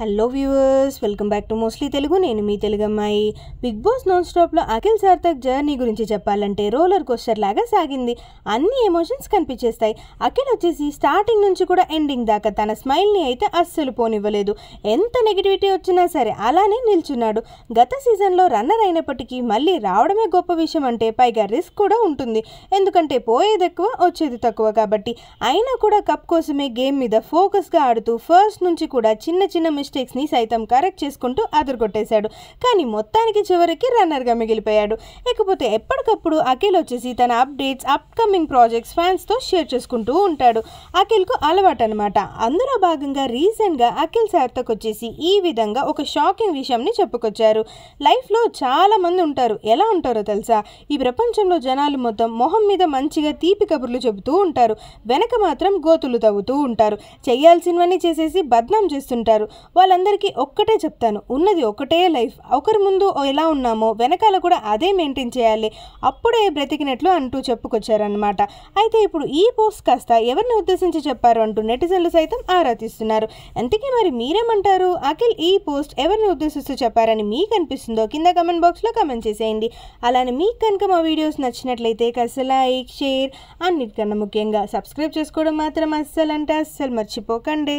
hello viewers welcome back to mostly Telugu నేను మీ తెలుగు అమ్మాయి బిగ్ బాస్ నాన్ స్టాప్లో అఖిల్ సార్థక్ జర్నీ గురించి చెప్పాలంటే రోలర్ కోస్టర్ లాగా సాగింది అన్ని ఎమోషన్స్ కనిపించేస్తాయి అఖిల్ వచ్చేసి స్టార్టింగ్ నుంచి కూడా ఎండింగ్ దాకా తన స్మైల్ని అయితే అస్సలు పోనివ్వలేదు ఎంత నెగిటివిటీ వచ్చినా సరే అలానే నిల్చున్నాడు గత సీజన్లో రన్నర్ అయినప్పటికీ మళ్ళీ రావడమే గొప్ప విషయం అంటే పైగా రిస్క్ కూడా ఉంటుంది ఎందుకంటే పోయేది ఎక్కువ వచ్చేది తక్కువ కాబట్టి అయినా కూడా కప్ కోసమే గేమ్ మీద ఫోకస్గా ఆడుతూ ఫస్ట్ నుంచి కూడా చిన్న చిన్న మిషన్ మిస్టేక్స్ని సైతం కరెక్ట్ చేసుకుంటూ అదరగొట్టేశాడు కానీ మొత్తానికి చివరికి రన్నర్గా మిగిలిపోయాడు ఇకపోతే ఎప్పటికప్పుడు అఖిల్ వచ్చేసి తన అప్డేట్స్ అప్కమింగ్ ప్రాజెక్ట్స్ ఫ్యాన్స్తో షేర్ చేసుకుంటూ ఉంటాడు అఖిల్కు అలవాటు అనమాట అందులో భాగంగా రీసెంట్గా అఖిల్ సార్థక్ వచ్చేసి ఈ విధంగా ఒక షాకింగ్ విషయంని చెప్పుకొచ్చారు లైఫ్లో చాలామంది ఉంటారు ఎలా ఉంటారో తెలుసా ఈ ప్రపంచంలో జనాలు మొత్తం మొహం మీద మంచిగా తీపి కబుర్లు చెబుతూ ఉంటారు వెనక మాత్రం గోతులు తవ్వుతూ ఉంటారు చేయాల్సినవన్నీ చేసేసి బద్నాం చేస్తుంటారు వాళ్ళందరికీ ఒక్కటే చెప్తాను ఉన్నది ఒకటే లైఫ్ ఒకరి ముందు ఎలా ఉన్నామో వెనకాల కూడా అదే మెయింటైన్ చేయాలి అప్పుడే బ్రతికినట్లు అంటూ చెప్పుకొచ్చారనమాట అయితే ఇప్పుడు ఈ పోస్ట్ కాస్త ఎవరిని ఉద్దేశించి చెప్పారు అంటూ నెటిజన్లు సైతం ఆరాధిస్తున్నారు అందుకే మరి మీరేమంటారు అఖిల్ ఈ పోస్ట్ ఎవరిని ఉద్దేశిస్తూ చెప్పారని మీకు అనిపిస్తుందో కింద కమెంట్ బాక్స్లో కమెంట్ చేసేయండి అలానే మీకు కనుక మా వీడియోస్ నచ్చినట్లయితే కాస్త లైక్ షేర్ అన్నిటికన్నా ముఖ్యంగా సబ్స్క్రైబ్ చేసుకోవడం మాత్రం అస్సలు అంటే అస్సలు మర్చిపోకండి